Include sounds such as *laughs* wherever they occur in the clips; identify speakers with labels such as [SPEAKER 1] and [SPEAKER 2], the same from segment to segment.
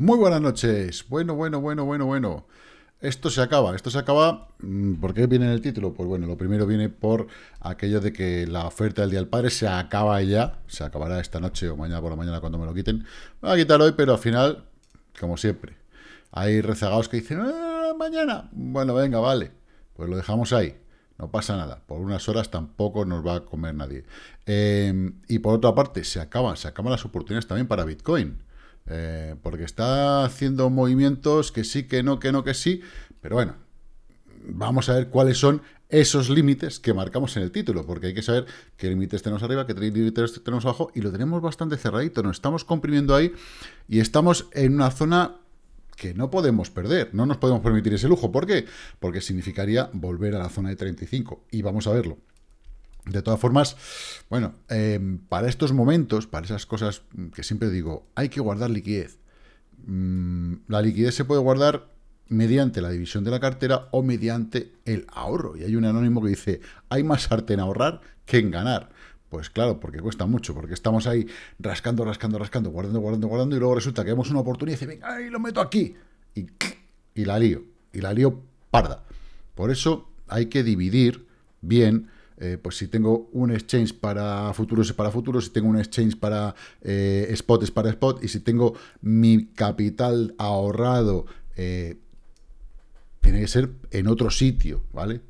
[SPEAKER 1] Muy buenas noches. Bueno, bueno, bueno, bueno, bueno. Esto se acaba, esto se acaba, mm, ¿por qué viene en el título? Pues bueno, lo primero viene por aquello de que la oferta del Día del Padre se acaba ya, se acabará esta noche o mañana por la mañana cuando me lo quiten. Me va a quitar hoy, pero al final, como siempre, hay rezagados que dicen, ah, mañana, bueno, venga, vale, pues lo dejamos ahí, no pasa nada, por unas horas tampoco nos va a comer nadie. Em, y por otra parte, se acaban, se acaban las oportunidades también para Bitcoin. Eh, porque está haciendo movimientos que sí, que no, que no, que sí. Pero bueno, vamos a ver cuáles son esos límites que marcamos en el título, porque hay que saber qué límites tenemos arriba, qué límites tenemos abajo, y lo tenemos bastante cerradito, nos estamos comprimiendo ahí y estamos en una zona que no podemos perder, no nos podemos permitir ese lujo. ¿Por qué? Porque significaría volver a la zona de 35, y vamos a verlo. De todas formas, bueno, em, para estos momentos, para esas cosas que siempre digo, hay que guardar liquidez. Mm, la liquidez se puede guardar mediante la división de la cartera o mediante el ahorro. Y hay un anónimo que dice, hay más arte en ahorrar que en ganar. Pues claro, porque cuesta mucho, porque estamos ahí rascando, rascando, rascando, guardando, guardando, guardando, y luego resulta que vemos una oportunidad y dice, venga, lo meto aquí. Y, y la lío, y la lío parda. Por eso hay que dividir bien eh, pues si tengo un exchange para futuros es para futuros, si tengo un exchange para eh, spot es para spot, y si tengo mi capital ahorrado, eh, tiene que ser en otro sitio, ¿vale?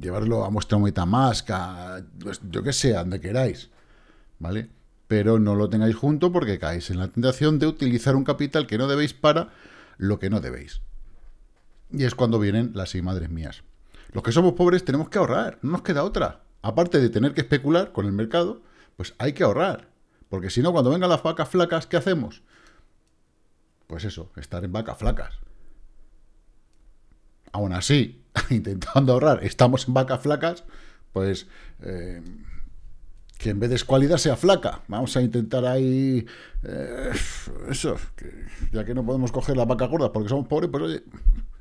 [SPEAKER 1] llevarlo a vuestra MetaMask, más pues, yo que sea donde queráis, ¿vale? Pero no lo tengáis junto porque caéis en la tentación de utilizar un capital que no debéis para lo que no debéis. Y es cuando vienen las y madres mías. Los que somos pobres tenemos que ahorrar, no nos queda otra. Aparte de tener que especular con el mercado, pues hay que ahorrar. Porque si no, cuando vengan las vacas flacas, ¿qué hacemos? Pues eso, estar en vacas flacas. Aún así, *laughs* intentando ahorrar, estamos en vacas flacas, pues eh, que en vez de escualidad sea flaca. Vamos a intentar ahí... Eh, eso, ya que no podemos coger las vacas gordas porque somos pobres, pues oye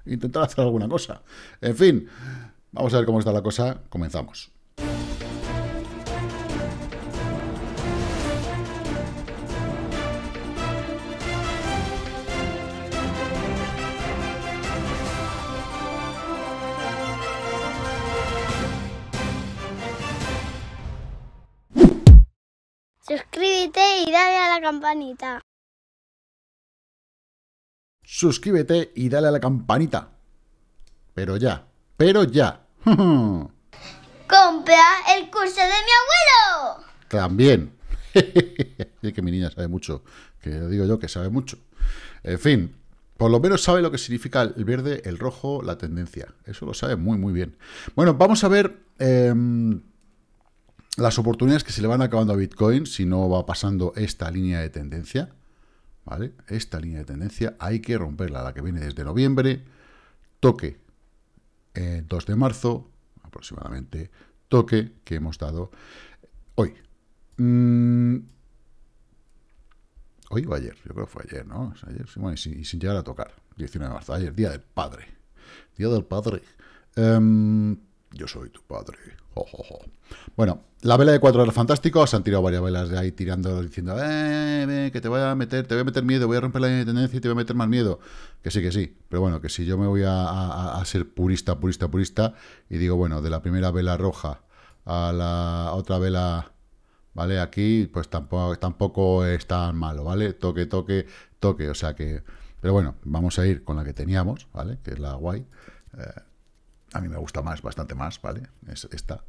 [SPEAKER 1] intentar hacer alguna cosa. En fin, vamos a ver cómo está la cosa. Comenzamos. Suscríbete y dale a la campanita suscríbete y dale a la campanita. Pero ya, pero ya. *laughs* ¡Compra el curso de mi abuelo! También. *laughs* es que mi niña sabe mucho, que digo yo que sabe mucho. En fin, por lo menos sabe lo que significa el verde, el rojo, la tendencia. Eso lo sabe muy, muy bien. Bueno, vamos a ver em, las oportunidades que se le van acabando a Bitcoin si no va pasando esta línea de tendencia. ¿vale? Esta línea de tendencia hay que romperla, la que viene desde noviembre, toque 2 eh, de marzo, aproximadamente, toque que hemos dado hoy. Mm. hoy o ayer, yo creo que fue ayer, ¿no? y, sin, llegar a tocar, 19 de marzo, ayer, Día del Padre. Día del Padre. Em, yo soy tu padre. Bueno, la vela de cuatro horas los fantásticos, han tirado varias velas de ahí tirando, diciendo, eh, que te voy a meter, te voy a meter miedo, voy a romper la tendencia y te voy a meter más miedo. Que sí, que sí, pero bueno, que si yo me voy a, a, ser purista, purista, purista, y digo, bueno, de la primera vela roja a la otra vela, ¿vale? Aquí, pues tampoco, tampoco es tan malo, ¿vale? Toque, toque, toque, o sea que... Pero bueno, vamos a ir con la que teníamos, ¿vale? Que es la guay. Eh, a mí me gusta más, bastante más, ¿vale? Es, esta.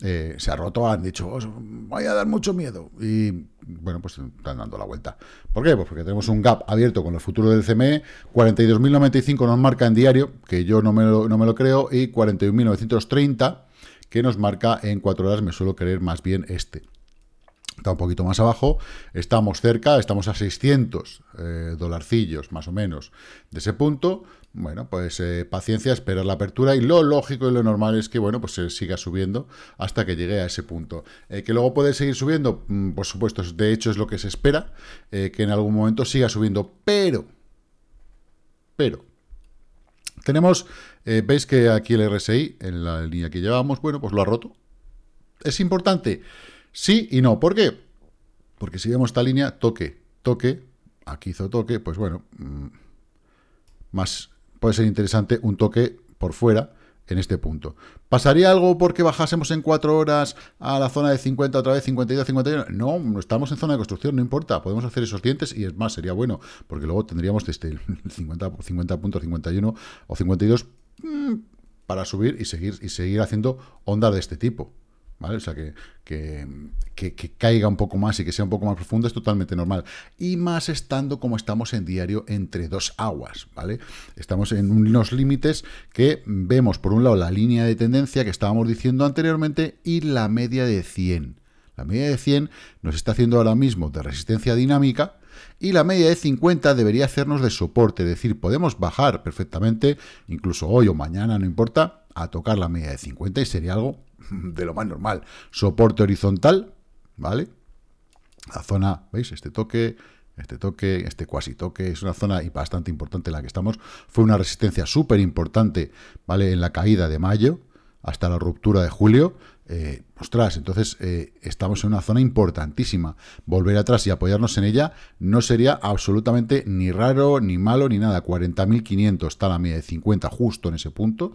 [SPEAKER 1] Eh, se ha roto, han dicho, os voy a dar mucho miedo. Y bueno, pues están dando la vuelta. ¿Por qué? Pues porque tenemos un gap abierto con el futuro del CME, 42.095 nos marca en diario, que yo no me lo, no me lo creo, y 41.930 que nos marca en cuatro horas, me suelo creer más bien este. Está un poquito más abajo, estamos cerca, estamos a 600 eh, dolarcillos más o menos de ese punto, bueno, pues eh, paciencia, esperar la apertura y lo lógico y lo normal es que, bueno, pues se siga subiendo hasta que llegue a ese punto. Eh, que luego puede seguir subiendo, mm, por supuesto, de hecho es lo que se espera, eh, que en algún momento siga subiendo, pero, pero, tenemos, veis que aquí el RSI, en la línea que llevábamos, bueno, pues lo ha roto. ¿Es importante? Sí y no. ¿Por qué? Porque si vemos esta línea, toque, toque, aquí hizo toque, pues bueno... Mm, más puede ser interesante un toque por fuera en este punto. ¿Pasaría algo porque bajásemos en 4 horas a la zona de 50 otra vez, 52, 51? No, estamos en zona de construcción, no importa, podemos hacer esos dientes y es más, sería bueno, porque luego tendríamos desde el 50, 50 51 o 52 mm, para subir y seguir, y seguir haciendo onda de este tipo. O sea, que, caiga un poco más y que sea un poco más profundo es totalmente normal. Y más estando como estamos en diario entre dos aguas, ¿vale? Estamos en unos límites que vemos, por un lado, la línea de tendencia que estábamos diciendo anteriormente y la media de 100. La media de 100 nos está haciendo ahora mismo de resistencia dinámica, y la media de 50 debería hacernos de soporte, es decir, podemos bajar perfectamente, incluso hoy o mañana, no importa, a tocar la media de 50 y sería algo *laughs* de lo más normal. Soporte horizontal, ¿vale? La zona, ¿veis? Este toque, este toque, este cuasi toque, es una zona bastante importante en la que estamos. Fue una resistencia súper importante, ¿vale? En la caída de mayo hasta la ruptura de julio. Eh, ostras, entonces eh, estamos en una zona importantísima. Volver atrás y apoyarnos en ella no sería absolutamente ni raro, ni malo, ni nada. 40.500 está la media de 50 justo en ese punto.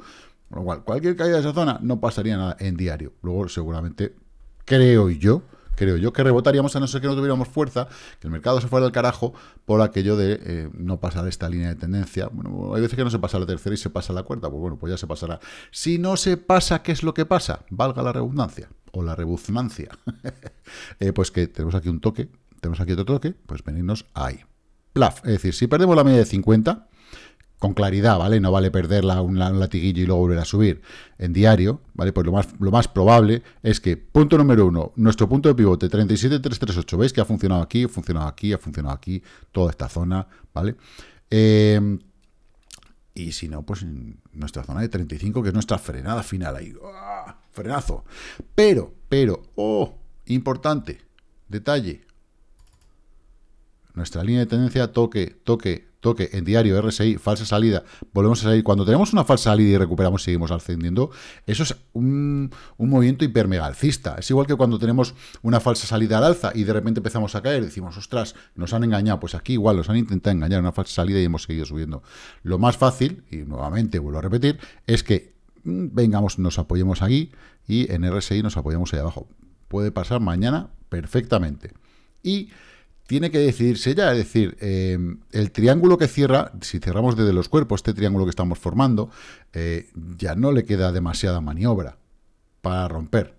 [SPEAKER 1] Con lo cual, cualquier caída de esa zona no pasaría nada en diario. Luego, seguramente, creo yo, creo yo, que rebotaríamos a no ser que no tuviéramos fuerza, que el mercado se fuera al carajo por aquello de eh, no pasar esta línea de tendencia. Bueno, hay veces que no se pasa la tercera y se pasa la cuarta, pues bueno, pues ya se pasará. Si no se pasa, ¿qué es lo que pasa? Valga la redundancia, o la rebuznancia. *laughs* Eh, pues que tenemos aquí un toque, tenemos aquí otro toque, pues venirnos ahí. Plaf, es decir, si perdemos la media de 50, con claridad, ¿vale? No vale perderla un, latiguillo y luego volver a subir en diario, ¿vale? Pues lo más, lo más probable es que, punto número uno, nuestro punto de pivote 37338, ¿veis que ha funcionado aquí, ha funcionado aquí, ha funcionado aquí, toda esta zona, ¿vale? Eh, y si no, pues en nuestra zona de 35, que es nuestra frenada final ahí, ¡Ah! frenazo. Pero, pero, oh, importante, detalle, nuestra línea de tendencia, toque, toque, toque en diario, RSI, falsa salida, volvemos a salir. Cuando tenemos una falsa salida y recuperamos, seguimos ascendiendo, eso es un, movimiento hipermegalcista. Es igual que cuando tenemos una falsa salida al alza y de repente empezamos a caer, decimos, ostras, nos han engañado. Pues aquí igual, nos han intentado engañar, una falsa salida y hemos seguido subiendo. Lo más fácil, y nuevamente vuelvo a repetir, es que mm, vengamos, nos apoyemos aquí y en RSI nos apoyamos ahí abajo. Puede pasar mañana perfectamente. Y tiene que decidirse ya. Es decir, em, el triángulo que cierra, si cerramos desde los cuerpos, este triángulo que estamos formando, eh, ya no le queda demasiada maniobra para romper.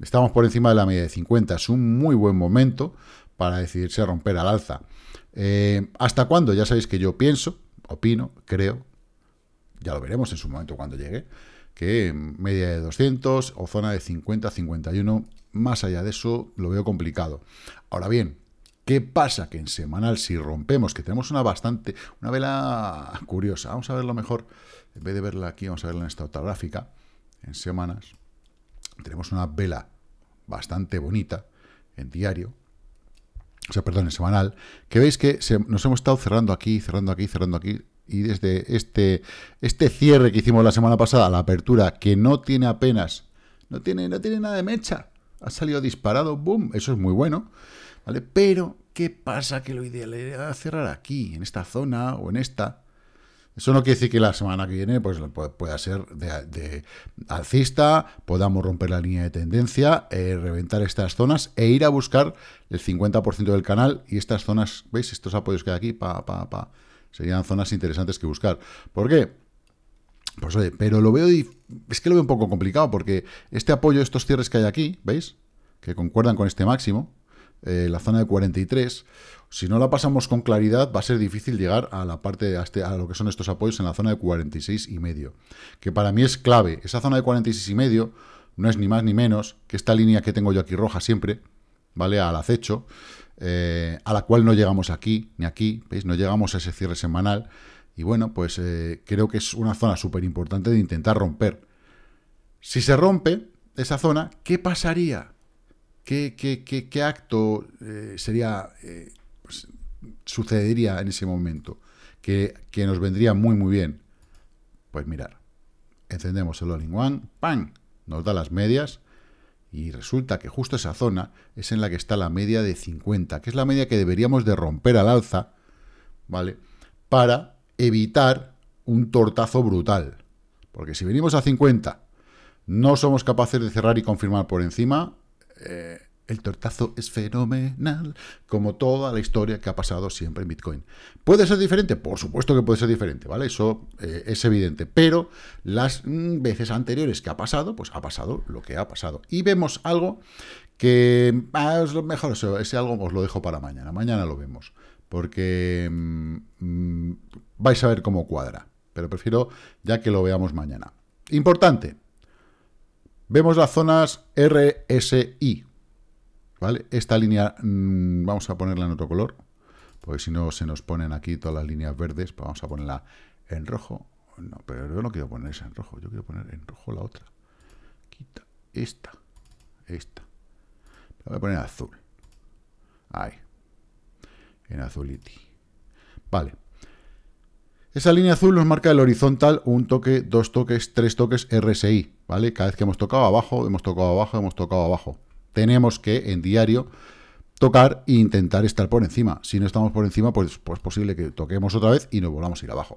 [SPEAKER 1] Estamos por encima de la media de 50. Es un muy buen momento para decidirse a romper al alza. Eh, ¿Hasta cuándo? Ya sabéis que yo pienso, opino, creo, ya lo veremos en su momento cuando llegue, que media de 200 o zona de 50, 51, más allá de eso lo veo complicado. Ahora bien, ¿Qué pasa? Que en semanal, si rompemos, que tenemos una bastante, una vela curiosa, vamos a verlo mejor, en vez de verla aquí, vamos a verla en esta otra gráfica, en semanas, tenemos una vela bastante bonita en diario, o sea, perdón, en semanal, que veis que nos hemos estado cerrando aquí, cerrando aquí, cerrando aquí, y desde este, este cierre que hicimos la semana pasada, la apertura, que no tiene apenas, no tiene, no tiene nada de mecha, ha salido disparado, boom, eso es muy bueno, ¿vale? Pero ¿Qué pasa? Que lo ideal era cerrar aquí, en esta zona o en esta. Eso no quiere decir que la semana que viene pues, pueda ser de, alcista, podamos romper la línea de tendencia, eh, reventar estas zonas e ir a buscar el 50% del canal y estas zonas, ¿veis? Estos apoyos que hay aquí, pa, pa, pa, serían zonas interesantes que buscar. ¿Por qué? Pues oye, pero lo veo, es que lo veo un poco complicado porque este apoyo, estos cierres que hay aquí, ¿veis? Que concuerdan con este máximo, eh, la zona de 43. Si no la pasamos con claridad, va a ser difícil llegar a la parte a, este, lo que son estos apoyos en la zona de 46 y medio, que para mí es clave. Esa zona de 46 y medio no es ni más ni menos que esta línea que tengo yo aquí roja siempre, ¿vale? Al acecho, eh, a la cual no llegamos aquí ni aquí, ¿veis? No llegamos a ese cierre semanal. Y bueno, pues eh, creo que es una zona súper importante de intentar romper. Si se rompe esa zona, ¿qué pasaría? ¿Qué, acto eh, sería eh, pues, sucedería en ese momento que, nos vendría muy, muy bien? Pues mirar, encendemos el all one ¡pam! Nos da las medias y resulta que justo esa zona es en la que está la media de 50, que es la media que deberíamos de romper al alza, ¿vale? Para evitar un tortazo brutal. Porque si venimos a 50, no somos capaces de cerrar y confirmar por encima, eh, el tortazo es fenomenal, como toda la historia que ha pasado siempre en Bitcoin. ¿Puede ser diferente? Por supuesto que puede ser diferente, ¿vale? Eso eh, es evidente. Pero las mm, veces anteriores que ha pasado, pues ha pasado lo que ha pasado. Y vemos algo que ah, es lo mejor, ese algo os lo dejo para mañana. Mañana lo vemos, porque mm, mm, vais a ver cómo cuadra. Pero prefiero ya que lo veamos mañana. Importante, Vemos las zonas RSI, ¿vale? Esta línea, mm, vamos a ponerla en otro color, porque si no se nos ponen aquí todas las líneas verdes, pues vamos a ponerla en rojo. No, pero yo no quiero poner esa en rojo, yo quiero poner en rojo la otra. Quita esta, esta. La voy a poner en azul. Ahí. En ti. Vale. Esa línea azul nos marca el horizontal un toque, dos toques, tres toques RSI, ¿vale? Cada vez que hemos tocado abajo, hemos tocado abajo, hemos tocado abajo. Tenemos que, en diario, tocar e intentar estar por encima. Si no estamos por encima, pues, pues es pues posible que toquemos otra vez y nos volvamos a ir abajo.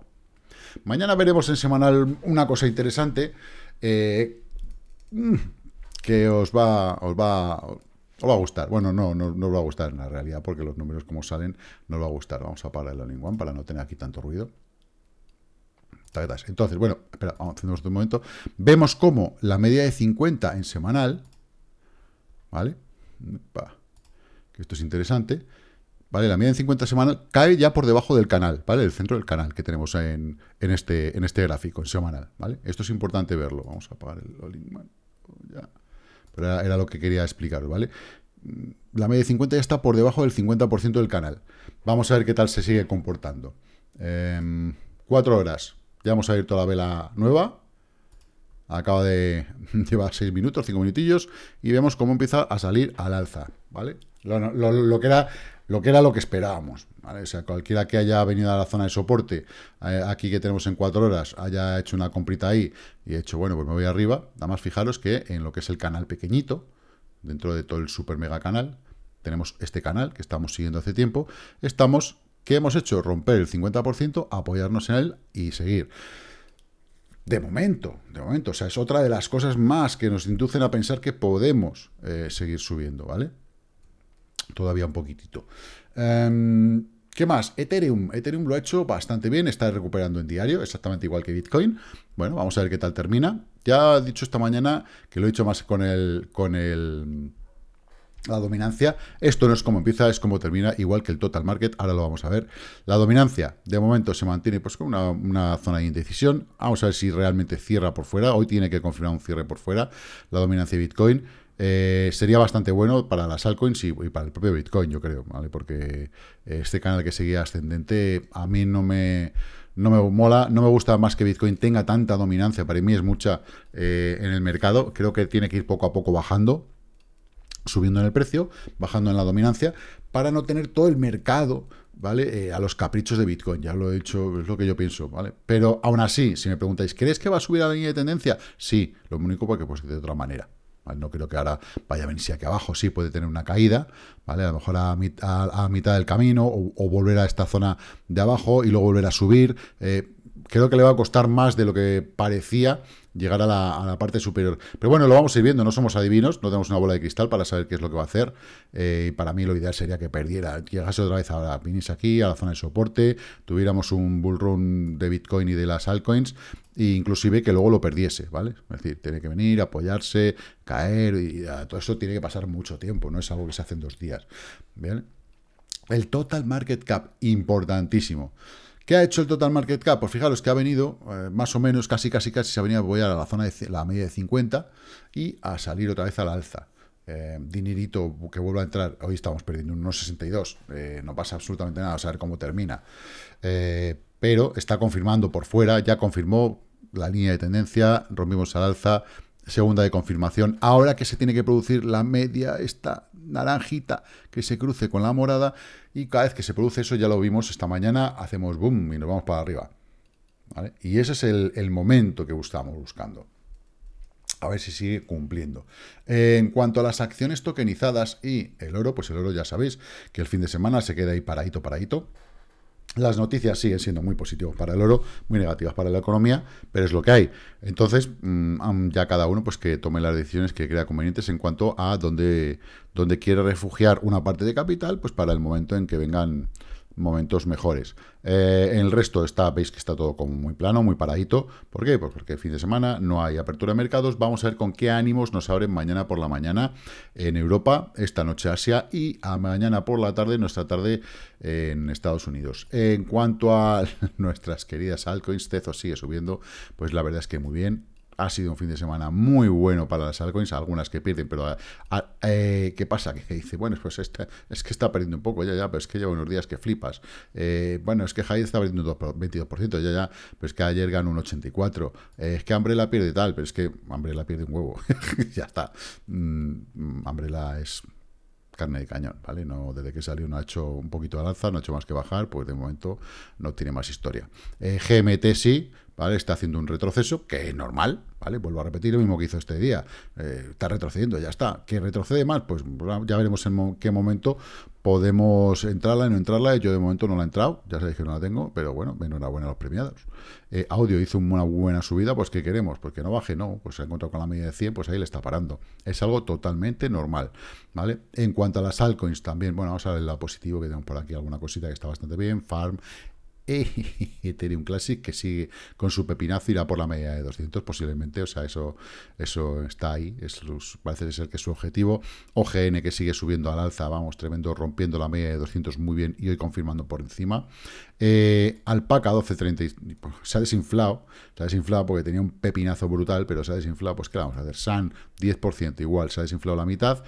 [SPEAKER 1] Mañana veremos en semanal una cosa interesante eh, mm, que os va, os va, os va a gustar. Bueno, no, no, no, os va a gustar en la realidad, porque los números como salen no os va a gustar. Vamos a parar el all one para no tener aquí tanto ruido. Entonces, bueno, espera, hacer un momento. Vemos cómo la media de 50 en semanal, ¿vale? Que esto es interesante. ¿Vale? La media de 50 semanal cae ya por debajo del canal, ¿vale? El centro del canal que tenemos en, este, en este gráfico, en semanal, ¿vale? Esto es importante verlo. Vamos a apagar el Linkman. Pero era, lo que quería explicaros, ¿vale? Mm, la media de 50 ya está por debajo del 50% del canal. Vamos a ver qué tal se sigue comportando. Em, cuatro horas. Ya hemos abierto la vela nueva. Acaba de *laughs* llevar 6 minutos, 5 minutillos. Y vemos cómo empieza a salir al alza, ¿vale? Lo, que, era, lo que era lo que esperábamos, ¿vale? O sea, cualquiera que haya venido a la zona de soporte, eh, aquí que tenemos en 4 horas, haya hecho una comprita ahí y hecho, bueno, pues me voy arriba. Nada más fijaros que en lo que es el canal pequeñito, dentro de todo el super mega canal, tenemos este canal que estamos siguiendo hace tiempo, estamos ¿Qué hemos hecho? Romper el 50%, apoyarnos en él y seguir. De momento, de momento. O sea, es otra de las cosas más que nos inducen a pensar que podemos eh, seguir subiendo, ¿vale? Todavía un poquitito. Em, ¿Qué más? Ethereum. Ethereum lo ha hecho bastante bien, está recuperando en diario, exactamente igual que Bitcoin. Bueno, vamos a ver qué tal termina. Ya he dicho esta mañana, que lo he dicho más con el... Con el la dominancia, esto no es como empieza, es como termina, igual que el total market, ahora lo vamos a ver. La dominancia, de momento se mantiene pues con una, zona de indecisión, vamos a ver si realmente cierra por fuera, hoy tiene que confirmar un cierre por fuera, la dominancia de Bitcoin. Eh, sería bastante bueno para las altcoins y, para el propio Bitcoin, yo creo, ¿vale? Porque eh, este canal que seguía ascendente a mí no me me mola, no me gusta más que Bitcoin tenga tanta dominancia, para mí es mucha eh, en el mercado, creo que tiene que ir poco a poco bajando, subiendo en el precio, bajando en la dominancia, para no tener todo el mercado ¿vale? Eh, a los caprichos de Bitcoin. Ya lo he dicho, es lo que yo pienso, ¿vale? Pero aún así, si me preguntáis, ¿crees que va a subir a la línea de tendencia? Sí, lo único porque pues de otra manera. No creo que ahora vaya a si aquí abajo, sí puede tener una caída, ¿vale? A lo mejor a, mitad del camino o, volver a esta zona de abajo y luego volver a subir. Eh, creo que le va a costar más de lo que parecía llegar a la, parte superior. Pero bueno, lo vamos a ir viendo, no somos adivinos, no tenemos una bola de cristal para saber qué es lo que va a hacer. Eh, y para mí lo ideal sería que perdiera, llegase otra vez ahora la aquí, a la zona de soporte, tuviéramos un bull run de Bitcoin y de las altcoins, e inclusive que luego lo perdiese, ¿vale? Es decir, tiene que venir, apoyarse, caer, y ah, todo eso tiene que pasar mucho tiempo, no es algo que se hace en dos días. ¿Bien? El total market cap, importantísimo. ¿Qué ha hecho el total market cap? Pues fijaros que ha venido, eh, más o menos, casi, casi, casi se ha venido a apoyar a la zona de la media de 50 y a salir otra vez a la alza. Eh, dinerito que vuelva a entrar, hoy estamos perdiendo unos 62, eh, no pasa absolutamente nada, a ver cómo termina. pero está confirmando por fuera, ya confirmó la línea de tendencia, rompimos al alza, segunda de confirmación. Ahora que se tiene que producir la media, esta naranjita que se cruce con la morada, y cada vez que se produce eso, ya lo vimos esta mañana, hacemos boom y nos vamos para arriba. Y ese es el, el, momento que estamos buscando. A ver si sigue cumpliendo. En cuanto a las acciones tokenizadas y el oro, pues el oro ya sabéis que el fin de semana se queda ahí paradito, paradito. Las noticias siguen siendo muy positivas para el oro, muy negativas para la economía, pero es lo que hay. Entonces, mm, ya cada uno pues que tome las decisiones que crea convenientes en cuanto a dónde, dónde quiere refugiar una parte de capital, pues para el momento en que vengan momentos mejores. en eh, el resto está, veis que está todo como muy plano, muy paradito. ¿Por qué? Pues porque fin de semana no hay apertura de mercados. Vamos a ver con qué ánimos nos abren mañana por la mañana en Europa, esta noche Asia y a mañana por la tarde, nuestra tarde en Estados Unidos. En cuanto a *laughs* nuestras queridas altcoins, Tezo sigue subiendo, pues la verdad es que muy bien ha sido un fin de semana muy bueno para las altcoins, algunas que pierden, pero ah, ah, eh, ¿qué pasa? Que dice, bueno, pues este es que está perdiendo un poco, ya, ya, pero es que lleva unos días que flipas. Eh, bueno, es que Hyde está perdiendo un 22%, ya, ya, pero es que ayer ganó un 84%. Eh, es que ambrela pierde tal, pero es que ambrela pierde un huevo. *laughs* ya está. ambrela mm, es carne de cañón, ¿vale? No, desde que salió no ha hecho un poquito de alza, no ha hecho más que bajar, pues de momento no tiene más historia. Eh, GMT sí, ¿vale? Está haciendo un retroceso, que es normal, Vuelvo a repetir lo mismo que hizo este día. Eh, está retrocediendo, ya está. ¿Que retrocede más? Pues ya veremos en qué momento podemos entrarla y no entrarla. Yo de momento no la he entrado, ya sabéis que no la tengo, pero bueno, enhorabuena a los premiados. Eh, audio hizo una buena subida, pues ¿qué queremos? porque pues no baje, no, pues se ha encontrado con la media de 100, pues ahí le está parando. Es algo totalmente normal, ¿vale? En cuanto a las altcoins también, bueno, vamos a ver la positivo que tenemos por aquí, alguna cosita que está bastante bien, Farm, *laughs* Ethereum Classic que sigue con su pepinazo irá por la media de 200 posiblemente, o sea, eso, eso está ahí, es, parece ser que es su objetivo. OGN que sigue subiendo al alza, vamos, tremendo, rompiendo la media de 200 muy bien y hoy confirmando por encima. Eh, Alpaca 12.30 pues, se ha desinflado, se ha desinflado porque tenía un pepinazo brutal, pero se ha desinflado, pues qué vamos a hacer, San 10% igual, se ha desinflado la mitad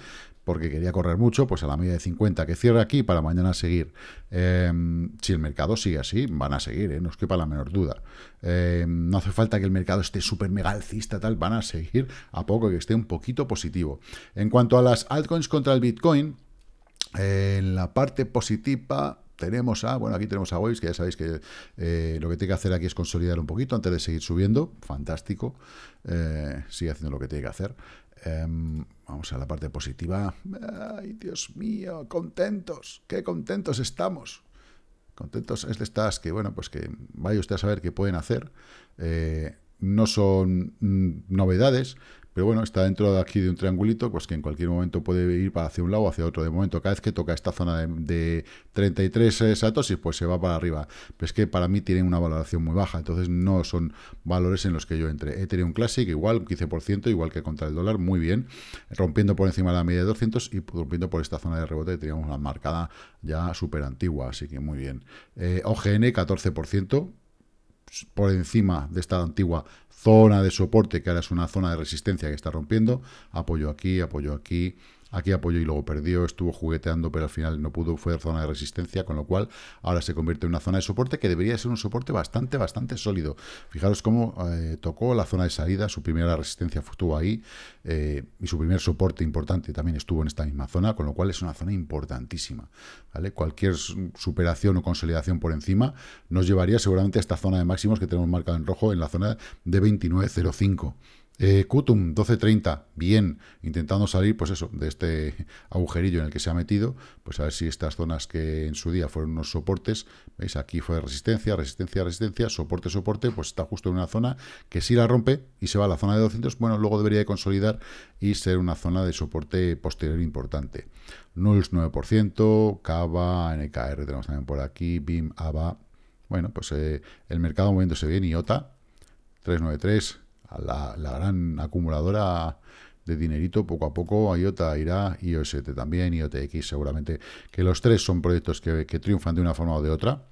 [SPEAKER 1] porque quería correr mucho, pues a la media de 50 que cierra aquí para mañana seguir. Em, si el mercado sigue así, van a seguir, ¿eh? no os quepa la menor duda. Em, no hace falta que el mercado esté súper mega alcista, tal, van a seguir a poco que esté un poquito positivo. En cuanto a las altcoins contra el Bitcoin, en la parte positiva tenemos a, bueno, aquí tenemos a Waves, que ya sabéis que eh, lo que tiene que hacer aquí es consolidar un poquito antes de seguir subiendo, fantástico, eh, sigue haciendo lo que tiene que hacer. Em, vamos a la parte positiva. Ay, Dios mío, contentos. Qué contentos estamos. Contentos es de estas que, bueno, pues que vaya usted a saber qué pueden hacer. Eh, no son mm, novedades, pero bueno, está dentro de aquí de un triangulito, pues que en cualquier momento puede ir para hacia un lado o hacia otro. De momento, cada vez que toca esta zona de, 33 eh, satosis, pues se va para arriba. Pero es que para mí tienen una valoración muy baja, entonces no son valores en los que yo entre. Ethereum Classic igual, 15%, igual que contra el dólar, muy bien, rompiendo por encima de la media de 200 y rompiendo por esta zona de rebote que teníamos la marcada ya súper antigua, así que muy bien. Eh, OGN, 14%, pues, por encima de esta antigua zona de soporte, que ahora es una zona de resistencia que está rompiendo, apoyo aquí, apoyo aquí, Aquí apoyó y luego perdió, estuvo jugueteando, pero al final no pudo, fue zona de resistencia, con lo cual ahora se convierte en una zona de soporte que debería ser un soporte bastante, bastante sólido. Fijaros cómo eh, tocó la zona de salida, su primera resistencia estuvo ahí eh, y su primer soporte importante también estuvo en esta misma zona, con lo cual es una zona importantísima. Cualquier superación o consolidación por encima nos llevaría seguramente a esta zona de máximos que tenemos marcada en rojo en la zona de 29.05. Eh, Kutum, 12.30, bien, intentando salir, pues eso, de este agujerillo en el que se ha metido, pues a ver si estas zonas que en su día fueron unos soportes, veis, aquí fue resistencia, resistencia, resistencia, soporte, soporte, pues está justo en una zona que si la rompe y se va a la zona de 200, bueno, luego debería de consolidar y ser una zona de soporte posterior importante. Nulls 9%, Cava, NKR tenemos también por aquí, BIM, ABA, bueno, pues eh, el mercado moviéndose bien, IOTA, 393, la, gran acumuladora de dinerito poco a poco. IOTA irá, IOST también, IOTX seguramente, que los tres son proyectos que, triunfan de una forma o de otra.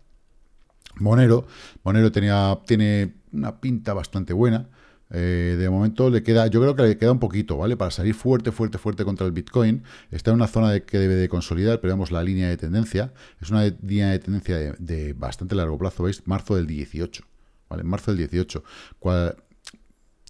[SPEAKER 1] Monero, Monero tenía, tiene una pinta bastante buena. Eh, de momento le queda, yo creo que le queda un poquito, ¿vale? Para salir fuerte, fuerte, fuerte contra el Bitcoin. Está en una zona de, que debe de consolidar, pero vemos la línea de tendencia. Es una línea de tendencia de, bastante largo plazo, ¿veis? Marzo del 18, ¿vale? Marzo del 18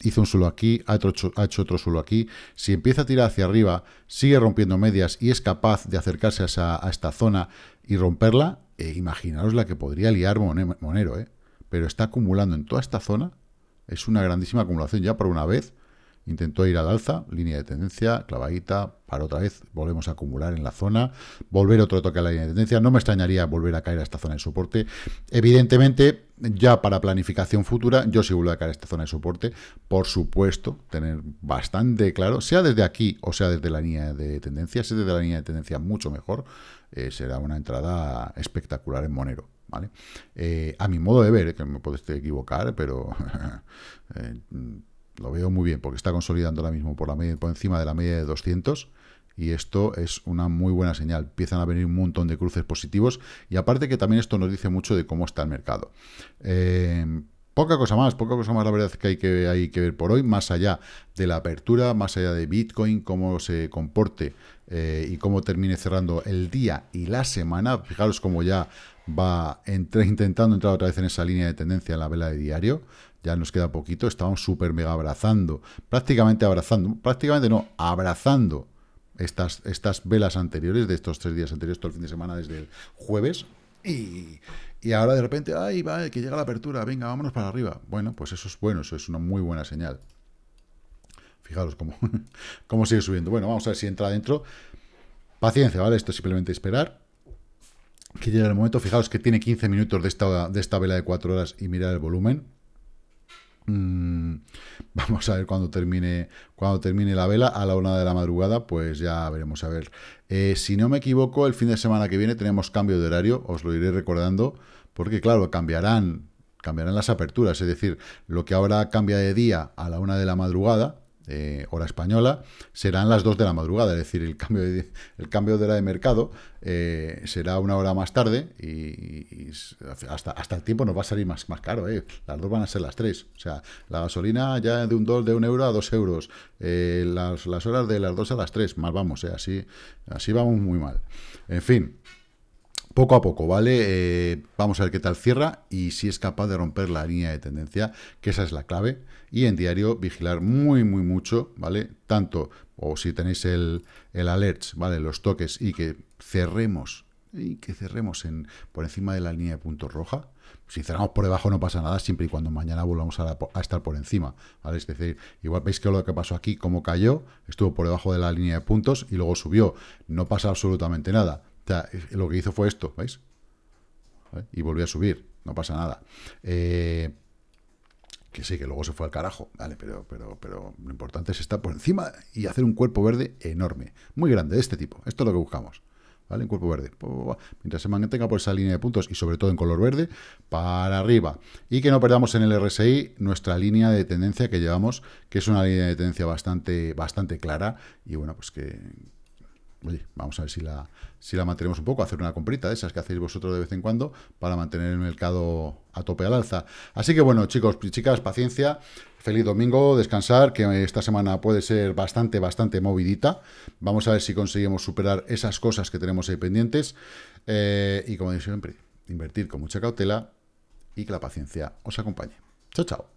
[SPEAKER 1] hizo un suelo aquí, ha hecho, otro suelo aquí. Si empieza a tirar hacia arriba, sigue rompiendo medias y es capaz de acercarse a, esta zona y romperla, eh, imaginaros la que podría liar Monero, ¿eh? Pero está acumulando en toda esta zona, es una grandísima acumulación ya por una vez, Intentó ir al alza, línea de tendencia, clavadita, para otra vez, volvemos a acumular en la zona, volver otro toque a la línea de tendencia, no me extrañaría volver a caer a esta zona de soporte. Evidentemente, ya para planificación futura, yo si vuelvo a caer a esta zona de soporte, por supuesto, tener bastante claro, sea desde aquí o sea desde la línea de tendencia, si desde la línea de tendencia mucho mejor, eh, será una entrada espectacular en Monero. ¿Vale? Eh, a mi modo de ver, eh, que me puedo equivocar, pero *laughs* lo veo muy bien porque está consolidando ahora mismo por, la por encima de la media de 200 y esto es una muy buena señal. Empiezan a venir un montón de cruces positivos y aparte que también esto nos dice mucho de cómo está el mercado. Eh, poca cosa más, poca cosa más la verdad que hay, que hay que ver por hoy, más allá de la apertura, más allá de Bitcoin, cómo se comporte eh, y cómo termine cerrando el día y la semana. Fijaros cómo ya va intentando entrar otra vez en esa línea de tendencia en la vela de diario ya nos queda poquito, estábamos súper mega abrazando, prácticamente abrazando, prácticamente no, abrazando estas, estas velas anteriores de estos tres días anteriores, todo el fin de semana desde el jueves, y, ahora de repente, ay, va, que llega la apertura, venga, vámonos para arriba. Bueno, pues eso es bueno, eso es una muy buena señal. Fijaros cómo, *laughs* cómo sigue subiendo. Bueno, vamos a ver si entra adentro. Paciencia, ¿vale? Esto es simplemente esperar que llegue el momento. Fijaros que tiene 15 minutos de esta, de esta vela de 4 horas y mirar el volumen. Mm, vamos a ver cuando termine, cuando termine la vela a la una de la madrugada, pues ya veremos a ver. Eh, si no me equivoco, el fin de semana que viene tenemos cambio de horario, os lo iré recordando, porque claro, cambiarán, cambiarán las aperturas, es decir, lo que ahora cambia de día a la una de la madrugada, hora española, serán las 2 de la madrugada, es decir, el cambio de, el cambio de hora de mercado eh, será una hora más tarde y, hasta, hasta el tiempo nos va a salir más, más caro, eh. las 2 van a ser las 3, o sea, la gasolina ya de un, de un euro a 2 euros, eh, las, horas de las 2 a las 3, más vamos, así, así vamos muy mal. En fin, poco a poco, ¿vale? Eh, vamos a ver qué tal cierra y si es capaz de romper la línea de tendencia, que esa es la clave. Y en diario vigilar muy, muy mucho, ¿vale? Tanto, o si tenéis el, el alert, ¿vale? Los toques y que cerremos, y que cerremos en, por encima de la línea de puntos roja. Si cerramos por debajo no pasa nada, siempre y cuando mañana volvamos a, estar por encima, ¿vale? Es decir, igual veis que lo que pasó aquí, como cayó, estuvo por debajo de la línea de puntos y luego subió. No pasa absolutamente nada sea, lo que hizo fue esto, ¿veis? ¿Eh? Y volvió a subir, no pasa nada. Eh, que sí, que luego se fue al carajo, vale, pero, pero, pero lo importante es estar por encima y hacer un cuerpo verde enorme, muy grande, de este tipo. Esto es lo que buscamos, ¿vale? Un cuerpo verde. Mientras se mantenga por esa línea de puntos y sobre todo en color verde, para arriba. Y que no perdamos en el RSI nuestra línea de tendencia que llevamos, que es una línea de tendencia bastante, bastante clara y bueno, pues que, oye, vamos a ver si la, si la mantenemos un poco, hacer una comprita de esas que hacéis vosotros de vez en cuando para mantener el mercado a tope al alza. Así que bueno, chicos y chicas, paciencia, feliz domingo, descansar, que esta semana puede ser bastante, bastante movidita. Vamos a ver si conseguimos superar esas cosas que tenemos ahí pendientes. Eh, y como digo siempre, invertir con mucha cautela y que la paciencia os acompañe. Chao, chao.